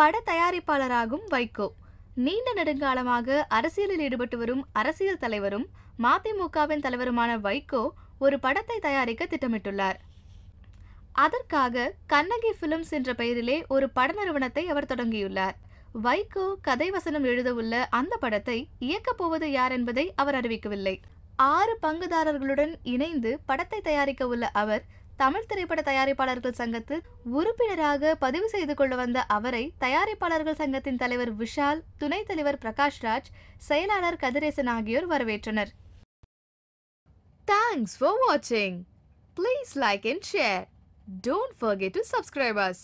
பட தயாரிப்பாளராகும் வைகோ நீண்ட நெடுங்காலமாக அரசியலில் ஈடுபட்டு வரும் அரசியல் தலைவரும் மதிமுகவின் தலைவருமான வைகோ ஒரு படத்தை தயாரிக்க திட்டமிட்டுள்ளார் அதற்காக கண்ணகி பிலிம்ஸ் என்ற பெயரிலே ஒரு பட நிறுவனத்தை அவர் தொடங்கியுள்ளார் வைகோ கதை வசனம் எழுதவுள்ள அந்த படத்தை போவது யார் என்பதை அவர் அறிவிக்கவில்லை ஆறு பங்குதாரர்களுடன் இணைந்து படத்தை தயாரிக்க உள்ள அவர் தமிழ் திரைப்பட தயாரிப்பாளர்கள் சங்கத்தில் உறுப்பினராக பதிவு செய்து கொள்ள வந்த அவரை தயாரிப்பாளர்கள் சங்கத்தின் தலைவர் விஷால் துணைத் தலைவர் பிரகாஷ்ராஜ் செயலாளர் கதிரேசன் ஆகியோர் வரவேற்றனர் தேங்க்ஸ் ஃபார் வாட்சிங் please like and share don't forget to subscribers